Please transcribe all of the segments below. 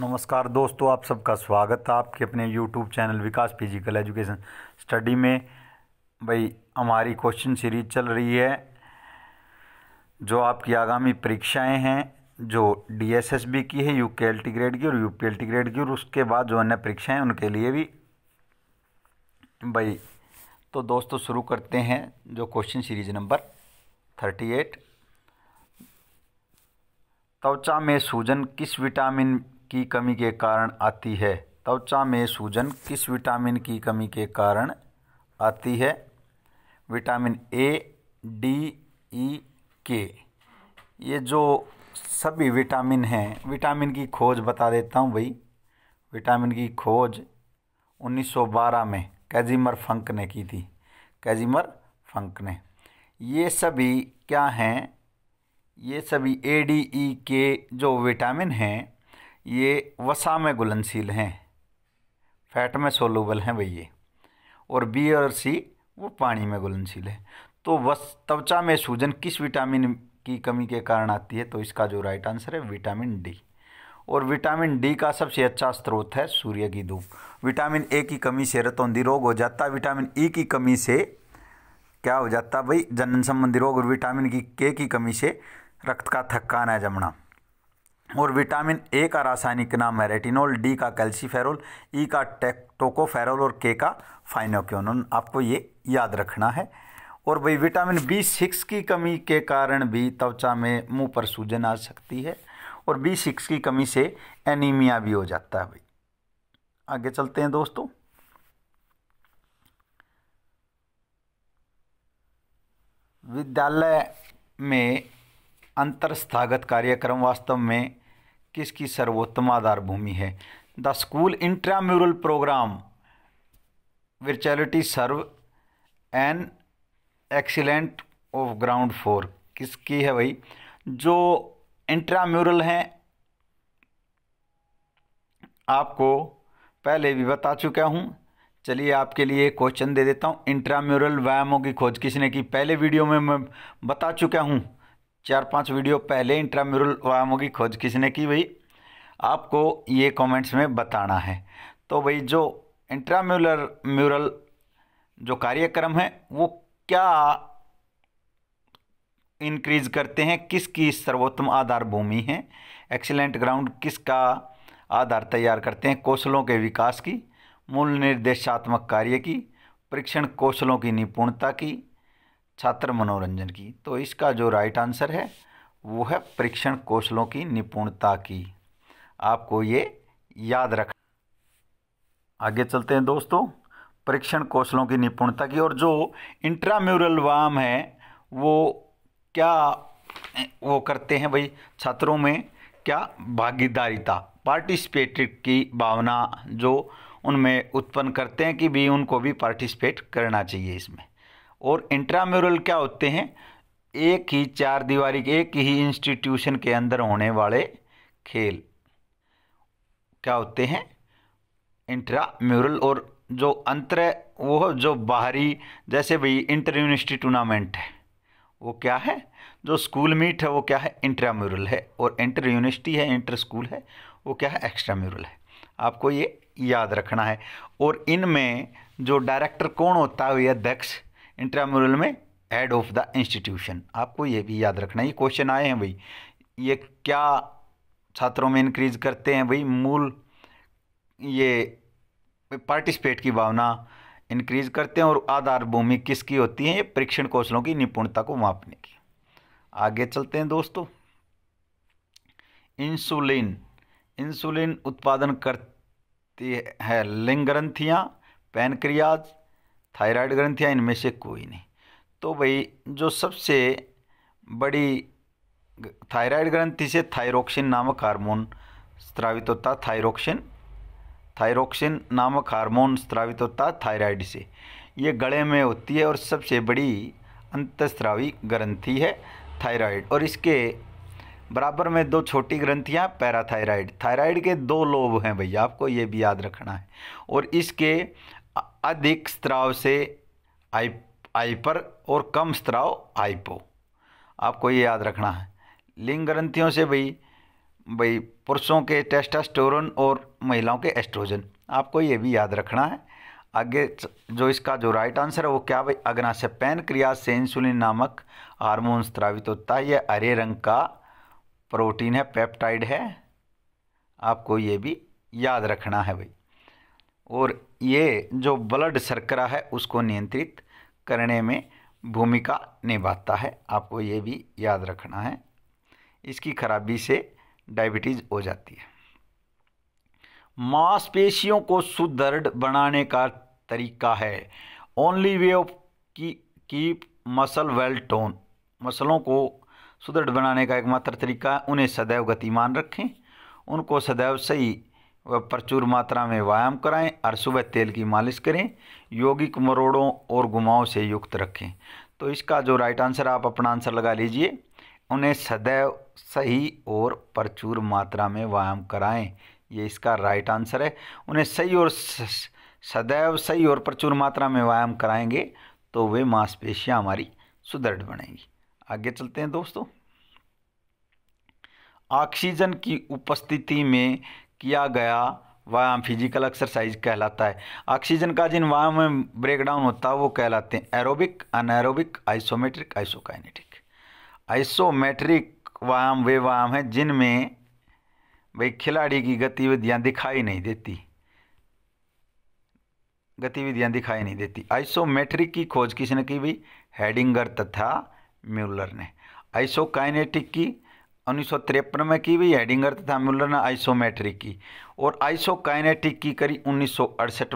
नमस्कार दोस्तों आप सबका स्वागत है आपके अपने YouTube channel Vikas physical education study में भाई हमारी क्वेश्चन सीरीज चल रही है जो आपकी आगामी परीक्षाएं हैं जो डीएसएसबी की है यू के ग्रेड की और यू पी ग्रेड की और उसके बाद जो अन्य परीक्षाएं उनके लिए भी भाई तो दोस्तों शुरू करते हैं जो question series number thirty eight त्वचा में सूजन किस विटामिन की कमी के कारण आती है त्वचा में सूजन किस विटामिन की कमी के कारण आती है विटामिन ए डी ई के ये जो सभी विटामिन हैं विटामिन की खोज बता देता हूँ भाई विटामिन की खोज 1912 में कैजिमर फंक ने की थी कैजिमर फंक ने ये सभी क्या हैं ये सभी ए डी ई के जो विटामिन हैं ये वसा में घुलनशील हैं फैट में सोलूबल हैं भाई ये और बी और सी वो पानी में घुलनशील है तो वस त्वचा में सूजन किस विटामिन की कमी के कारण आती है तो इसका जो राइट आंसर है विटामिन डी और विटामिन डी का सबसे अच्छा स्रोत है सूर्य की धूप विटामिन ए की कमी से रतौंधी रोग हो जाता विटामिन ई e की कमी से क्या हो जाता भाई जनन संबंधी रोग और विटामिन की के की कमी से रक्त का थकान है जमना और विटामिन ए का रासायनिक नाम है रेटिनोल डी का कैल्सीफेरोल ई का टोकोफेरोल और के का फाइनोक्योन आपको ये याद रखना है और भाई विटामिन बी सिक्स की कमी के कारण भी त्वचा में मुंह पर सूजन आ सकती है और बी सिक्स की कमी से एनीमिया भी हो जाता है भाई आगे चलते हैं दोस्तों विद्यालय में अंतरस्थागत कार्यक्रम वास्तव में किसकी सर्वोत्तम आधार भूमि है द स्कूल इंट्राम्यूरल प्रोग्राम विरचैलिटी serve an excellent of ground for किसकी है भाई जो इंट्राम्यूरल हैं आपको पहले भी बता चुका हूँ चलिए आपके लिए क्वेश्चन दे देता हूँ इंट्राम्यूरल व्यायामों की खोज किसने की पहले वीडियो में मैं बता चुका हूँ चार पांच वीडियो पहले इंट्राम्यूरल व्यायामों की खोज किसने की भाई आपको ये कमेंट्स में बताना है तो भाई जो इंट्राम्यूलर म्यूरल जो कार्यक्रम है वो क्या इंक्रीज करते हैं किसकी सर्वोत्तम आधार भूमि है एक्सीलेंट ग्राउंड किसका आधार तैयार करते हैं कौशलों के विकास की मूल निर्देशात्मक कार्य की परीक्षण कौशलों की निपुणता की छात्र मनोरंजन की तो इसका जो राइट आंसर है वो है परीक्षण कौशलों की निपुणता की आपको ये याद रख आगे चलते हैं दोस्तों परीक्षण कौशलों की निपुणता की और जो इंट्राम्यूरल वाम है वो क्या वो करते हैं भाई छात्रों में क्या भागीदारीता पार्टिसिपेट की भावना जो उनमें उत्पन्न करते हैं कि भी उनको भी पार्टिसिपेट करना चाहिए इसमें और इंट्राम्यूरल क्या होते हैं एक ही चार दीवारी एक ही इंस्टीट्यूशन के अंदर होने वाले खेल क्या होते हैं इंट्राम्यूरल और जो अंतर है वो जो बाहरी जैसे भाई इंटर यूनिवर्सिटी टूर्नामेंट है वो क्या है जो स्कूल मीट है वो क्या है इंट्राम्यूरल है और इंटर यूनिवर्सिटी है इंटर स्कूल है वो क्या है एक्स्ट्राम्यूरल है आपको ये याद रखना है और इनमें जो डायरेक्टर कौन होता है अध्यक्ष इंट्रामोरल में हेड ऑफ द इंस्टीट्यूशन आपको ये भी याद रखना ये क्वेश्चन आए हैं भाई ये क्या छात्रों में इंक्रीज करते हैं भाई मूल ये पार्टिसिपेट की भावना इंक्रीज करते हैं और आधार भूमि किसकी होती है ये परीक्षण कौशलों की निपुणता को मापने की आगे चलते हैं दोस्तों इंसुलिन इंसुलिन उत्पादन करती है लिंग ग्रंथियाँ पैनक्रियाज थायराइड ग्रंथियाँ इनमें से कोई नहीं तो भाई जो सबसे बड़ी थायराइड ग्रंथि से थायरोक्सिन नामक हार्मोन स्त्रावित होता थायरोक्सिन थायरोक्सिन नामक हार्मोन स्त्रावित होता थायराइड से ये गले में होती है और सबसे बड़ी अंतस्त्रावी ग्रंथि है थायराइड और इसके बराबर में दो छोटी ग्रंथियाँ पैराथायराइड थायराइड के दो लोब हैं भैया आपको ये भी याद रखना है और इसके अधिक स्त्राव से आई आईपर और कम स्त्राव आइपो आपको ये याद रखना है लिंग ग्रंथियों से भाई भाई पुरुषों के टेस्टास्टोरन और महिलाओं के एस्ट्रोजन आपको ये भी याद रखना है आगे जो इसका जो राइट आंसर है वो क्या भाई अग्नाशय पैन क्रिया से इंसुलिन नामक हारमोन स्त्रावित होता है यह हरे रंग का प्रोटीन है पेप्टाइड है आपको ये भी याद रखना है भाई और ये जो ब्लड शर्करा है उसको नियंत्रित करने में भूमिका निभाता है आपको ये भी याद रखना है इसकी खराबी से डायबिटीज़ हो जाती है मांसपेशियों को सुदृढ़ बनाने का तरीका है ओनली वे ऑफ की कीप मसल वेल टोन मसलों को सुदृढ़ बनाने का एकमात्र तरीका है उन्हें सदैव गतिमान रखें उनको सदैव सही व प्रचुर मात्रा में व्यायाम कराएं और सुबह तेल की मालिश करें यौगिक मरोड़ों और घुमाओं से युक्त रखें तो इसका जो राइट आंसर आप अपना आंसर लगा लीजिए उन्हें सदैव सही और प्रचुर मात्रा में व्यायाम कराएं ये इसका राइट आंसर है उन्हें सही और सदैव सही और प्रचुर मात्रा में व्यायाम कराएंगे तो वे मांसपेशियाँ हमारी सुदृढ़ बनेंगी आगे चलते हैं दोस्तों ऑक्सीजन की उपस्थिति में किया गया व्यायाम फिजिकल एक्सरसाइज कहलाता है ऑक्सीजन का जिन व्यायाम में ब्रेकडाउन होता है वो कहलाते हैं aerobic anaerobic isometric isokinetic isometric व्यायाम वे व्यायाम हैं जिनमें भाई खिलाड़ी की गतिविधियां दिखाई नहीं देती गतिविधियां दिखाई नहीं देती आइसोमेट्रिक की खोज किसने की भाई हेडिंगर तथा म्यूलर ने आइसोकाइनेटिक की उन्नीस सौ तिरपन में की भी अर्थ था मुलर ने आइसोमेट्रिक की और आइसोकाइनेटिक की करी उन्नीस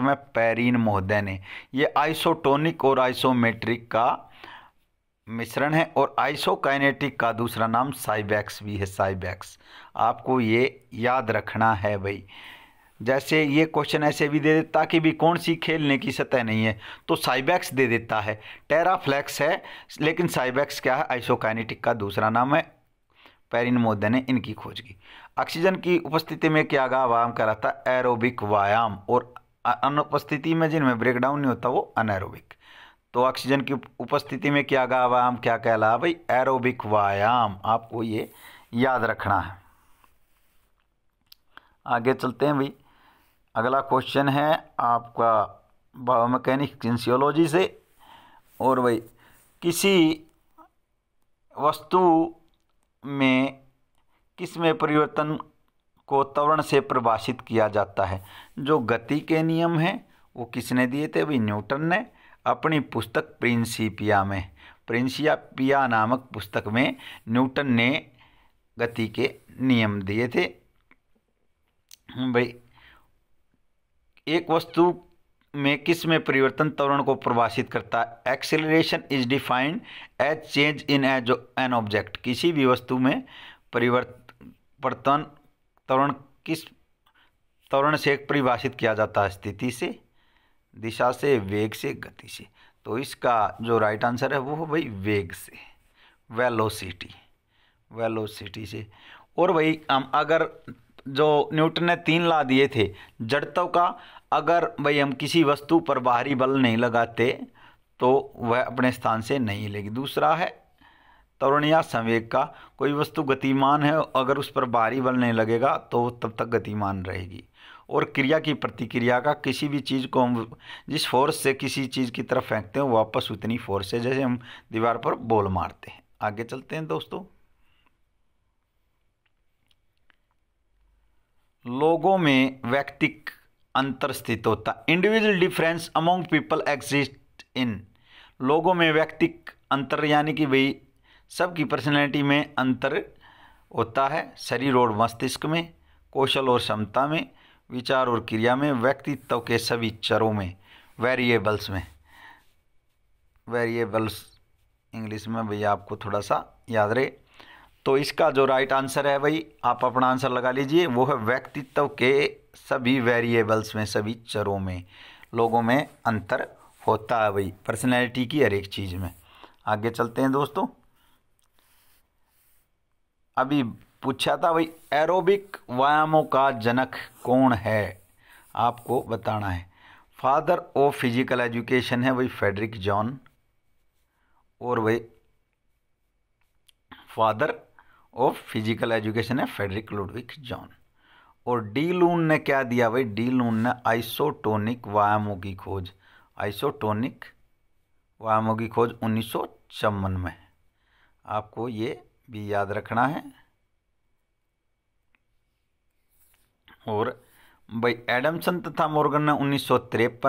में पैरिन महोदय ने ये आइसोटोनिक और आइसोमेट्रिक का मिश्रण है और आइसोकाइनेटिक का दूसरा नाम साइबैक्स भी है साइबैक्स आपको ये याद रखना है भाई जैसे ये क्वेश्चन ऐसे भी दे देता कि भी कौन सी खेलने की सतह नहीं है तो साइबैक्स दे देता है टेराफ्लैक्स है लेकिन साइबैक्स क्या है आइसोकाइनेटिक का दूसरा नाम है पेरिन मोदे ने इनकी खोज की ऑक्सीजन की उपस्थिति में क्या गया व्यायाम कराता एरोबिक व्यायाम और अनुपस्थिति में जिनमें ब्रेकडाउन नहीं होता वो अनैरोबिक तो ऑक्सीजन की उपस्थिति में क्या गया व्यायाम क्या कहला भाई एरोबिक व्यायाम आपको ये याद रखना है आगे चलते हैं भाई अगला क्वेश्चन है आपका बायोमैकेनिक जिन्सियोलॉजी से और भाई किसी वस्तु में किस में परिवर्तन को त्वरण से परिभाषित किया जाता है जो गति के नियम हैं वो किसने दिए थे भाई न्यूटन ने अपनी पुस्तक प्रिंसिपिया में प्रिंसियापिया नामक पुस्तक में न्यूटन ने गति के नियम दिए थे भाई एक वस्तु में किस में परिवर्तन त्वरण को परिभाषित करता है acceleration is defined as change in as an object किसी भी वस्तु में परिवर्तन त्वरण किस त्वरण से परिभाषित किया जाता है स्थिति से दिशा से वेग से गति से तो इसका जो राइट आंसर है वो है भाई वेग से वेलोसिटी वेलोसिटी से और भाई हम अगर जो न्यूटन ने तीन ला दिए थे जड़त्व का अगर भाई हम किसी वस्तु पर बाहरी बल नहीं लगाते तो वह अपने स्थान से नहीं हिलेगी दूसरा है त्वरण या संवेग का कोई वस्तु गतिमान है अगर उस पर बाहरी बल नहीं लगेगा तो तब तक गतिमान रहेगी और क्रिया की प्रतिक्रिया का किसी भी चीज़ को हम जिस फोर्स से किसी चीज़ की तरफ फेंकते हैं वापस उतनी फोर्स से जैसे हम दीवार पर बॉल मारते हैं आगे चलते हैं दोस्तों लोगों में व्यक्तिक अंतर स्थित होता individual difference among people exist इन लोगों में व्यक्तिक अंतर यानी कि भाई सबकी पर्सनैलिटी में अंतर होता है शरीर और मस्तिष्क में कौशल और क्षमता में विचार और क्रिया में व्यक्तित्व के सभी चरों में वेरिएबल्स में वेरिएबल्स इंग्लिश में भैया आपको थोड़ा सा याद रहे तो इसका जो राइट आंसर है भाई आप अपना आंसर लगा लीजिए वो है व्यक्तित्व के सभी वेरिएबल्स में सभी चरों में लोगों में अंतर होता है भाई पर्सनैलिटी की हर एक चीज़ में आगे चलते हैं दोस्तों अभी पूछा था भाई एरोबिक व्यायामों का जनक कौन है आपको बताना है फादर ऑफ फिजिकल एजुकेशन है भाई फेडरिक जॉन और भाई फादर ऑफ फिजिकल एजुकेशन है फेडरिक लुडविक जॉन और डी लून ने क्या दिया भाई डी लून ने आइसोटोनिक वायमो की खोज आइसोटोनिक वायमो की खोज उन्नीस में आपको ये भी याद रखना है और भाई एडमसन तथा मोर्गन ने उन्नीस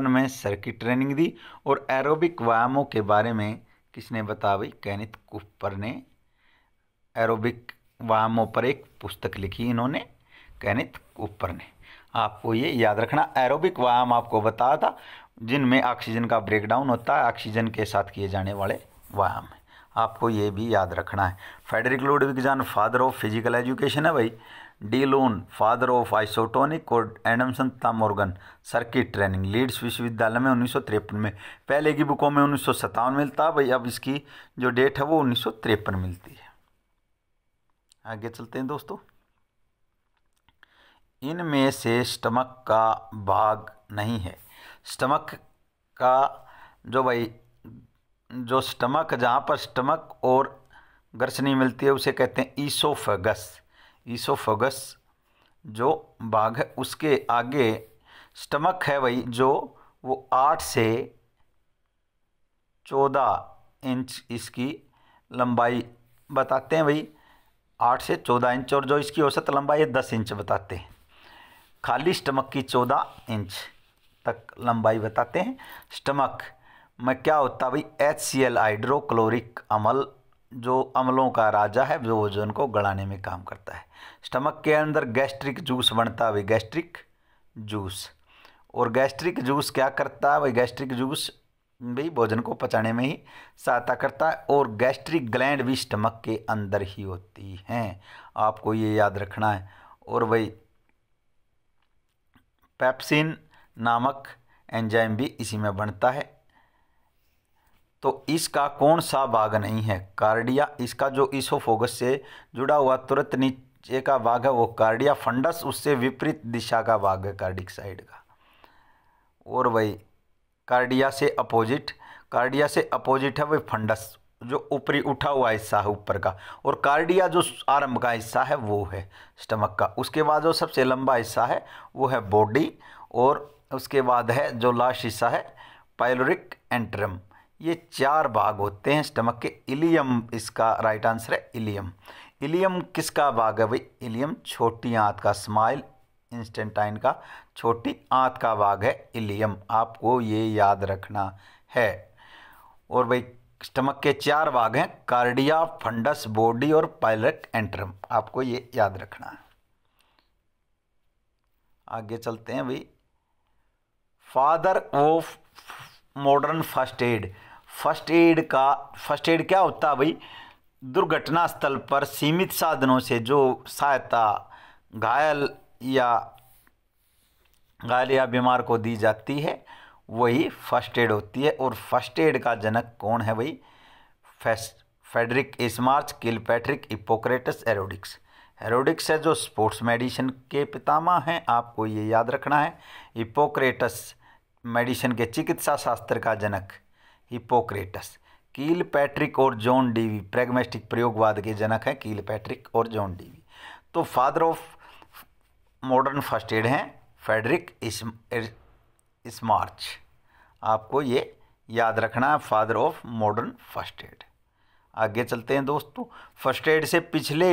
में सर्किट ट्रेनिंग दी और एरोबिक व्यायामों के बारे में किसने बता भाई कैनित कुपर ने एरोबिक व्यायामों पर एक पुस्तक लिखी इन्होंने कैनित कूपर ने आपको ये याद रखना एरोबिक व्यायाम आपको बताया था जिनमें ऑक्सीजन का ब्रेकडाउन होता है ऑक्सीजन के साथ किए जाने वाले व्यायाम है आपको ये भी याद रखना है फेडरिक लोडविक जान फादर ऑफ फिजिकल एजुकेशन है भाई DeLorme father of isotonic और Adamson and Morgan circuit training Leeds विश्वविद्यालय में उन्नीस में पहले की बुकों में उन्नीस में मिलता भाई अब इसकी जो डेट है वो उन्नीस मिलती है आगे चलते हैं दोस्तों इनमें से स्टमक का भाग नहीं है स्टमक का जो भाई जो स्टमक जहाँ पर स्टमक और गर्सनी मिलती है उसे कहते हैं ईसोफगस ईसोफगस जो भाग है उसके आगे स्टमक है भाई जो वो आठ से चौदह इंच इसकी लंबाई बताते हैं भाई आठ से चौदह इंच और जो इसकी औसत लंबाई है दस इंच बताते हैं खाली स्टमक की चौदह इंच तक लंबाई बताते हैं स्टमक में क्या होता है भाई एच सी एल हाइड्रोक्लोरिक अमल जो अमलों का राजा है जो ओजोन को गढ़ाने में काम करता है स्टमक के अंदर गैस्ट्रिक जूस बनता है भाई गैस्ट्रिक जूस और गैस्ट्रिक जूस क्या करता है भाई गैस्ट्रिक जूस भी भोजन को पचाने में ही सहायता करता है और गैस्ट्रिक ग्लैंड भी स्टमक के अंदर ही होती हैं आपको ये याद रखना है और वही पैप्सिन नामक एंजाइम भी इसी में बनता है तो इसका कौन सा भाग नहीं है कार्डिया इसका जो इसोफोगस से जुड़ा हुआ तुरंत नीचे का भाग है वो कार्डिया फंडस उससे विपरीत दिशा का भाग है कार्डिक साइड का और वही कार्डिया से अपोजिट कार्डिया से अपोजिट है वो फंडस जो ऊपरी उठा हुआ हिस्सा है ऊपर का और कार्डिया जो आरंभ का हिस्सा है वो है स्टमक का उसके बाद जो सबसे लंबा हिस्सा है वो है बॉडी और उसके बाद है जो लास्ट हिस्सा है पायलोरिक एंट्रम ये चार भाग होते हैं स्टमक के इलियम इसका राइट आंसर है इलियम इलियम किसका भाग है भाई इलियम छोटी आँत का स्माइल इंस्टेंटाइन का छोटी आंत का भाग है इलियम आपको ये याद रखना है और भाई स्टमक के चार भाग हैं कार्डिया फंडस बॉडी और पायलक एंट्रम आपको ये याद रखना है आगे चलते हैं भाई father of modern first aid first aid का फर्स्ट एड क्या होता है भाई दुर्घटना स्थल पर सीमित साधनों से जो सहायता घायल या गालिया बीमार को दी जाती है वही फर्स्ट एड होती है और फर्स्ट एड का जनक कौन है भाई फेडरिक इस्मार्च किलपैट्रिक इपोक्रेटस एरोडिक्स एरोडिक्स है जो स्पोर्ट्स मेडिसिन के पितामा हैं आपको ये याद रखना है हिपोक्रेटस मेडिसिन के चिकित्सा शास्त्र का जनक हिपोक्रेटस कील पैट्रिक और जॉन डीवी प्रेगमेस्टिक प्रयोगवाद के जनक हैं कील पैट्रिक और जॉन डीवी तो father of modern first aid हैं फेडरिक इस्मार्च आपको ये याद रखना है father of modern first aid आगे चलते हैं दोस्तों फर्स्ट एड से पिछले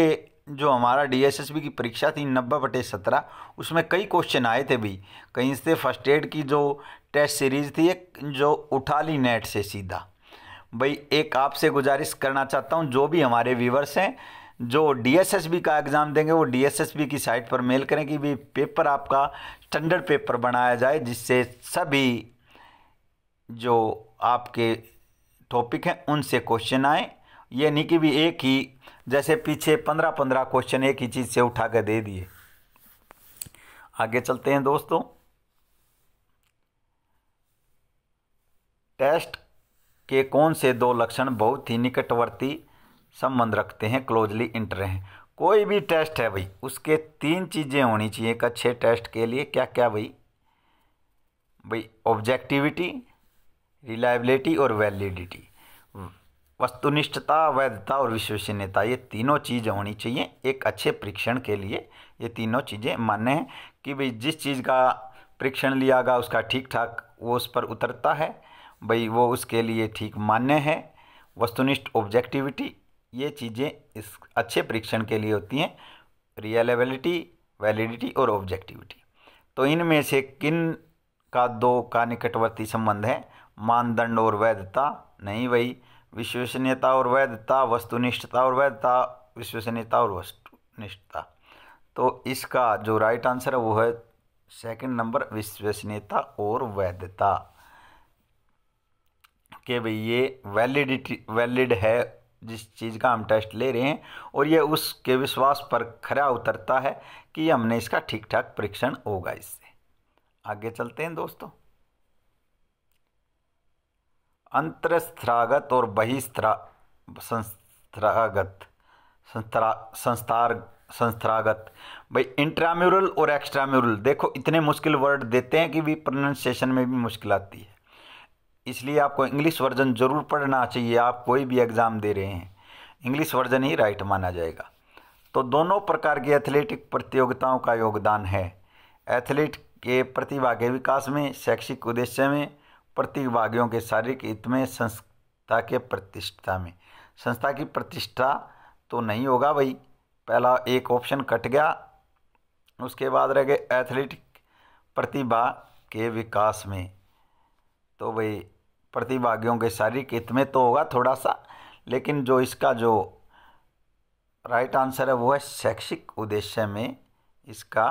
जो हमारा डीएसएसबी की परीक्षा थी नब्बे बटे सत्रह उसमें कई क्वेश्चन आए थे भी कहीं से फर्स्ट एड की जो टेस्ट सीरीज़ थी एक जो उठा ली नेट से सीधा भाई एक आपसे गुजारिश करना चाहता हूँ जो भी हमारे व्यूवर्स हैं जो डीएसएसबी का एग्ज़ाम देंगे वो डीएसएसबी की साइट पर मेल करें कि भी पेपर आपका स्टैंडर्ड पेपर बनाया जाए जिससे सभी जो आपके टॉपिक हैं उनसे क्वेश्चन आए ये नहीं कि भी एक ही जैसे पीछे पंद्रह पंद्रह क्वेश्चन एक ही चीज़ से उठा कर दे दिए आगे चलते हैं दोस्तों टेस्ट के कौन से दो लक्षण बहुत ही निकटवर्ती संबंध रखते हैं क्लोजली इंटर हैं कोई भी टेस्ट है भाई उसके तीन चीज़ें होनी चाहिए एक अच्छे टेस्ट के लिए क्या क्या भाई भाई ऑब्जेक्टिविटी रिलायबिलिटी और वैलिडिटी वस्तुनिष्ठता वैधता और विश्वसनीयता ये तीनों चीज़ होनी चाहिए एक अच्छे परीक्षण के लिए ये तीनों चीज़ें मान्य हैं कि भाई जिस चीज़ का परीक्षण लिया गया उसका ठीक ठाक वो उस पर उतरता है भाई वो उसके लिए ठीक मान्य है वस्तुनिष्ठ ऑब्जेक्टिविटी ये चीज़ें इस अच्छे परीक्षण के लिए होती हैं रियलेबिलिटी वैलिडिटी और ऑब्जेक्टिविटी तो इनमें से किन का दो का निकटवर्ती संबंध है मानदंड और वैधता नहीं वही विश्वसनीयता और वैधता वस्तुनिष्ठता और वैधता विश्वसनीयता और वस्तुनिष्ठता तो इसका जो राइट आंसर है वो है सेकंड नंबर विश्वसनीयता और वैधता के भाई ये वैलिडिटी वैलिड है जिस चीज़ का हम टेस्ट ले रहे हैं और ये उसके विश्वास पर खरा उतरता है कि हमने इसका ठीक ठाक परीक्षण होगा इससे आगे चलते हैं दोस्तों अंतरस्थरागत और बहिस्थ्रा संस्थरागत संस्थरा संस्थार संस्थरागत भाई इंट्राम्यूरल और एक्स्ट्राम्यूरल देखो इतने मुश्किल वर्ड देते हैं कि भी प्रोनाउंसिएशन में भी मुश्किल आती है इसलिए आपको इंग्लिश वर्जन ज़रूर पढ़ना चाहिए आप कोई भी एग्ज़ाम दे रहे हैं इंग्लिश वर्जन ही राइट माना जाएगा तो दोनों प्रकार की एथलेटिक प्रतियोगिताओं का योगदान है एथलीट के प्रतिभा के विकास में शैक्षिक उद्देश्य में प्रतिभागियों के शारीरिक हित में संस्था के प्रतिष्ठा में संस्था की प्रतिष्ठा तो नहीं होगा भाई पहला एक ऑप्शन कट गया उसके बाद रह गए एथलीट प्रतिभा के विकास में तो भाई प्रतिभागियों के शारीरिक हित में तो होगा थोड़ा सा लेकिन जो इसका जो राइट आंसर है वो है शैक्षिक उद्देश्य में इसका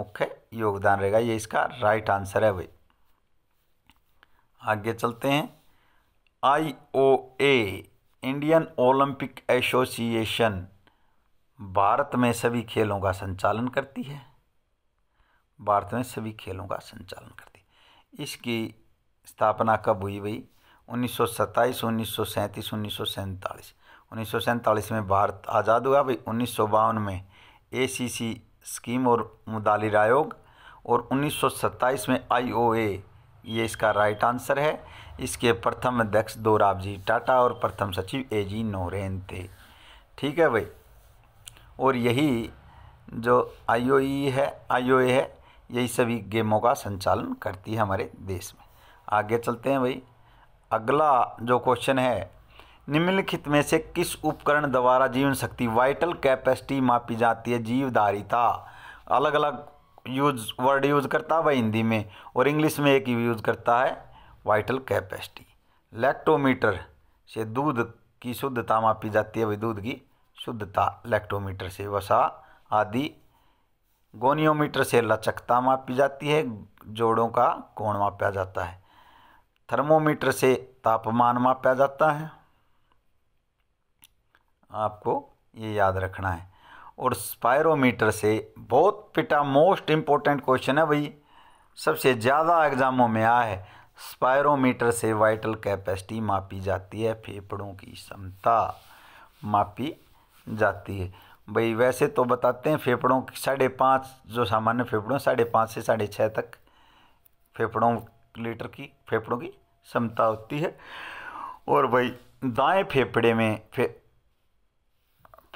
मुख्य योगदान रहेगा ये इसका राइट आंसर है भाई आगे चलते हैं I O A Indian Olympic Association Bharat में सभी खेलों का संचालन करती है भारत में सभी खेलों का संचालन करती है इसकी स्थापना कब हुई भाई उन्नीस सौ सत्ताईस उन्नीस सौ सैंतीस उन्नीस सौ सैंतालीस उन्नीस सौ सैंतालीस में भारत आज़ाद हुआ भाई उन्नीस सौ बावन में ए सी सी स्कीम और मुदालिर आयोग और उन्नीस सौ सत्ताईस में आई ओ ए ये इसका राइट आंसर है इसके प्रथम अध्यक्ष राव जी टाटा और प्रथम सचिव ए जी नोरेन थे ठीक है भाई और यही जो आई ओ ई है आई ओ ए है यही सभी गेमों का संचालन करती है हमारे देश में आगे चलते हैं भाई अगला जो क्वेश्चन है निम्नलिखित में से किस उपकरण द्वारा जीवन शक्ति वाइटल कैपेसिटी मापी जाती है जीवधारिता अलग अलग यूज वर्ड यूज करता है भाई हिंदी में और इंग्लिश में एक यूज करता है वाइटल कैपेसिटी लैक्टोमीटर से दूध की शुद्धता मापी जाती है भाई दूध की शुद्धता लैक्टोमीटर से वसा आदि गोनियोमीटर से लचकता मापी जाती है जोड़ों का कोण मापा जाता है थर्मोमीटर से तापमान मापा जाता है आपको ये याद रखना है और स्पायरोमीटर से बहुत पिटा मोस्ट इम्पोर्टेंट क्वेश्चन है भाई सबसे ज़्यादा एग्ज़ामों में आया है स्पायरोमीटर से वाइटल कैपेसिटी मापी जाती है फेफड़ों की क्षमता मापी जाती है भाई वैसे तो बताते हैं फेफड़ों की साढ़े पाँच जो सामान्य फेफड़ों साढ़े पाँच से साढ़े छः तक फेफड़ों लीटर की फेफड़ों की क्षमता होती है और वही दाएं फेफड़े में फे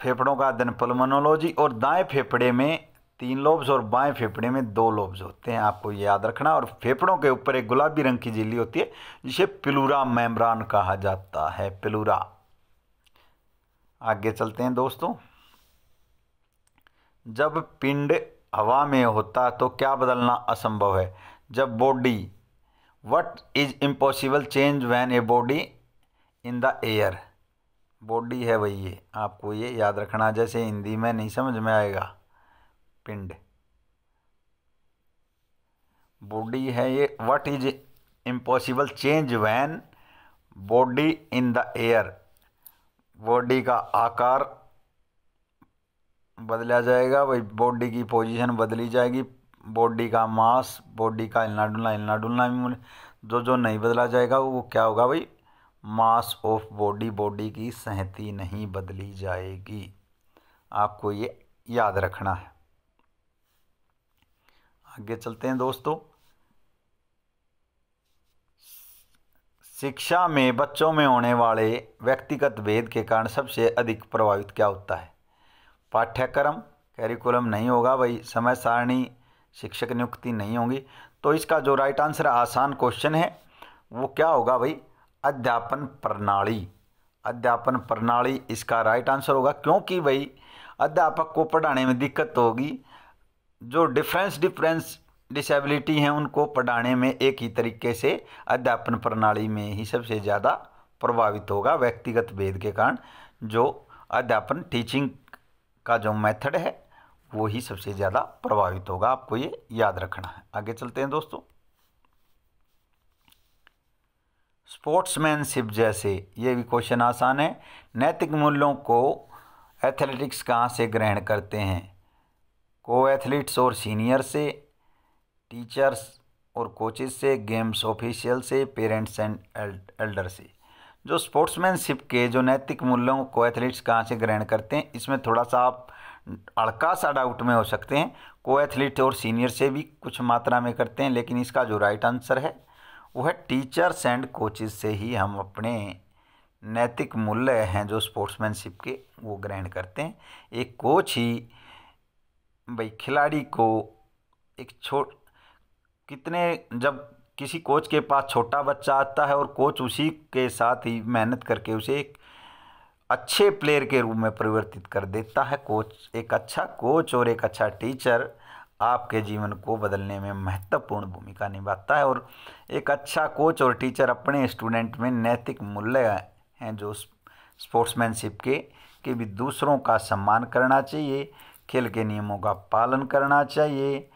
फेफड़ों का अध्ययन पल्मोनोलॉजी और दाएं फेफड़े में तीन लोब्स और बाएं फेफड़े में दो लोब्स होते हैं आपको याद रखना और फेफड़ों के ऊपर एक गुलाबी रंग की झीली होती है जिसे पिलूरा मैमरान कहा जाता है पिलूरा आगे चलते हैं दोस्तों जब पिंड हवा में होता तो क्या बदलना असंभव है जब body what is impossible change when a body in the air body है वही ये आपको ये याद रखना जैसे हिंदी में नहीं समझ में आएगा पिंड बॉडी है ये what is impossible change when body in the air body का आकार बदला जाएगा वही बॉडी की पोजीशन बदली जाएगी बॉडी का मास बॉडी का हिलना डुलना हिलना डुलना जो जो नहीं बदला जाएगा वो क्या होगा भाई मास ऑफ बॉडी बॉडी की सहती नहीं बदली जाएगी आपको ये याद रखना है आगे चलते हैं दोस्तों शिक्षा में बच्चों में होने वाले व्यक्तिगत भेद के कारण सबसे अधिक प्रभावित क्या होता है पाठ्यक्रम कैरिकुलम नहीं होगा भाई समय सारणी शिक्षक नियुक्ति नहीं होंगी तो इसका जो राइट आंसर आसान क्वेश्चन है वो क्या होगा भाई अध्यापन प्रणाली अध्यापन प्रणाली इसका राइट आंसर होगा क्योंकि भाई अध्यापक को पढ़ाने में दिक्कत होगी जो डिफरेंस डिफरेंस डिसेबिलिटी हैं उनको पढ़ाने में एक ही तरीके से अध्यापन प्रणाली में ही सबसे ज़्यादा प्रभावित होगा व्यक्तिगत भेद के कारण जो अध्यापन टीचिंग का जो मेथड है वो ही सबसे ज़्यादा प्रभावित होगा आपको ये याद रखना है आगे चलते हैं दोस्तों स्पोर्ट्समैनशिप जैसे ये भी क्वेश्चन आसान है नैतिक मूल्यों को एथलेटिक्स कहाँ से ग्रहण करते हैं को एथलीट्स और सीनियर से टीचर्स और कोचेज से गेम्स ऑफिशियल से पेरेंट्स एंड एल्डर से जो स्पोर्ट्समैनशिप के जो नैतिक मूल्यों को एथलीट्स कहाँ से ग्रहण करते हैं इसमें थोड़ा सा आप अड़का सा डाउट में हो सकते हैं को एथलीट और सीनियर से भी कुछ मात्रा में करते हैं लेकिन इसका जो राइट आंसर है वह टीचर्स एंड कोचेज से ही हम अपने नैतिक मूल्य हैं जो स्पोर्ट्समैनशिप के वो ग्रहण करते हैं एक कोच ही भाई खिलाड़ी को एक छोट कितने जब किसी कोच के पास छोटा बच्चा आता है और कोच उसी के साथ ही मेहनत करके उसे एक अच्छे प्लेयर के रूप में परिवर्तित कर देता है कोच एक अच्छा कोच और एक अच्छा टीचर आपके जीवन को बदलने में महत्वपूर्ण भूमिका निभाता है और एक अच्छा कोच और टीचर अपने स्टूडेंट में नैतिक मूल्य हैं जो स्पोर्ट्समैनशिप के कि भी दूसरों का सम्मान करना चाहिए खेल के नियमों का पालन करना चाहिए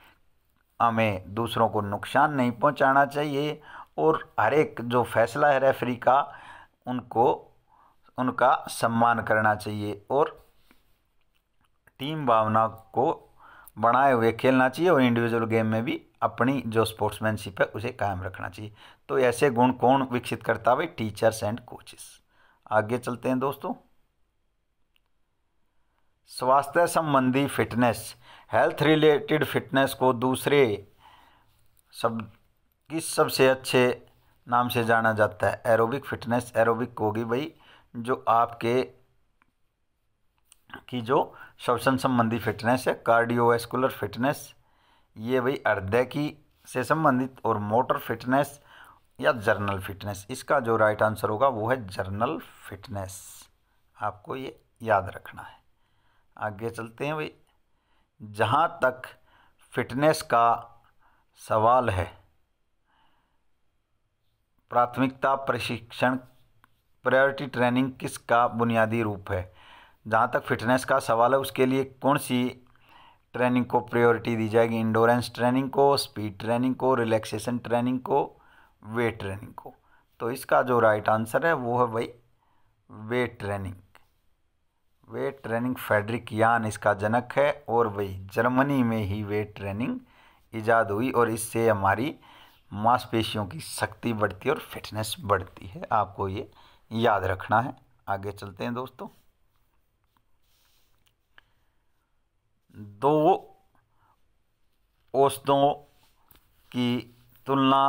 हमें दूसरों को नुकसान नहीं पहुंचाना चाहिए और हर एक जो फैसला है रेफरी का उनको उनका सम्मान करना चाहिए और टीम भावना को बनाए हुए खेलना चाहिए और इंडिविजुअल गेम में भी अपनी जो स्पोर्ट्समैनशिप है उसे कायम रखना चाहिए तो ऐसे गुण कौन विकसित करता है टीचर्स एंड कोचेस आगे चलते हैं दोस्तों स्वास्थ्य संबंधी फिटनेस हेल्थ रिलेटेड फिटनेस को दूसरे सब किस सबसे अच्छे नाम से जाना जाता है एरोबिक फिटनेस एरोबिक होगी भाई जो आपके की जो श्वसन संबंधी फिटनेस है कार्डियोवैस्कुलर फिटनेस ये भाई हृदय की से संबंधित और मोटर फिटनेस या जर्नल फिटनेस इसका जो राइट आंसर होगा वो है जर्नल फिटनेस आपको ये याद रखना है आगे चलते हैं भाई जहाँ तक फिटनेस का सवाल है प्राथमिकता प्रशिक्षण प्रायोरिटी ट्रेनिंग किसका बुनियादी रूप है जहाँ तक फिटनेस का सवाल है उसके लिए कौन सी ट्रेनिंग को प्रायोरिटी दी जाएगी इंडोरेंस ट्रेनिंग को स्पीड ट्रेनिंग को रिलैक्सेशन ट्रेनिंग को वेट ट्रेनिंग को तो इसका जो राइट आंसर है वो है भाई weight training weight training Friedrich Jahn इसका जनक है और वही जर्मनी में ही वेट ट्रेनिंग ईजाद हुई और इससे हमारी मांसपेशियों की शक्ति बढ़ती है और फिटनेस बढ़ती है आपको ये याद रखना है आगे चलते हैं दोस्तों दो औसतों की तुलना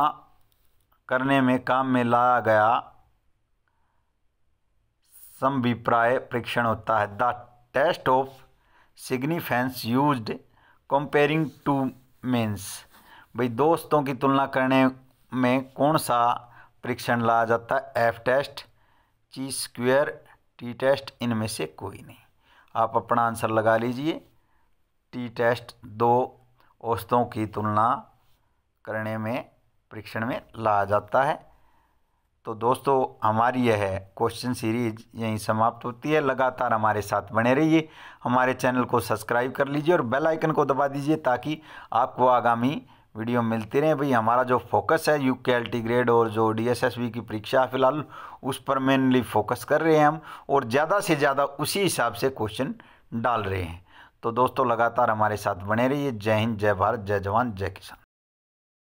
करने में काम में लाया गया समभिप्राय परीक्षण होता है the test of significance used comparing two means भाई दोस्तों की तुलना करने में कौन सा परीक्षण लाया जाता है F test chi square T test इनमें से कोई नहीं आप अपना आंसर लगा लीजिए टी टेस्ट दो औसतों की तुलना करने में परीक्षण में ला जाता है तो दोस्तों हमारी यह क्वेश्चन सीरीज यहीं समाप्त होती है लगातार हमारे साथ बने रहिए हमारे चैनल को सब्सक्राइब कर लीजिए और बेल आइकन को दबा दीजिए ताकि आपको आगामी वीडियो मिलती रहे भाई हमारा जो फोकस है यू के ग्रेड और जो डी एस एस की परीक्षा है फिलहाल उस पर मेनली फोकस कर रहे हैं हम और ज़्यादा से ज़्यादा उसी हिसाब से क्वेश्चन डाल रहे हैं तो दोस्तों लगातार हमारे साथ बने रहिए जय हिंद जय भारत जय जवान जय किसान